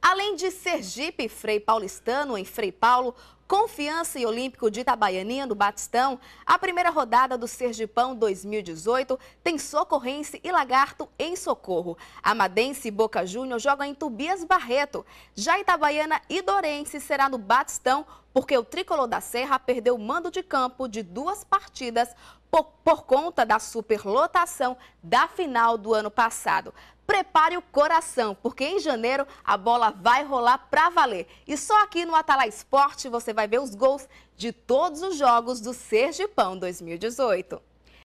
Além de Sergipe, Frei Paulistano em Frei Paulo, Confiança e Olímpico de Itabaianinha, no Batistão, a primeira rodada do Sergipão 2018 tem Socorrense e Lagarto em Socorro. Amadense e Boca Júnior jogam em Tubias Barreto. Já Itabaiana e Dorense será no Batistão, porque o Tricolor da Serra perdeu o mando de campo de duas partidas por, por conta da superlotação da final do ano passado prepare o coração, porque em janeiro a bola vai rolar para valer. E só aqui no Atalá Esporte você vai ver os gols de todos os jogos do Sergipão 2018.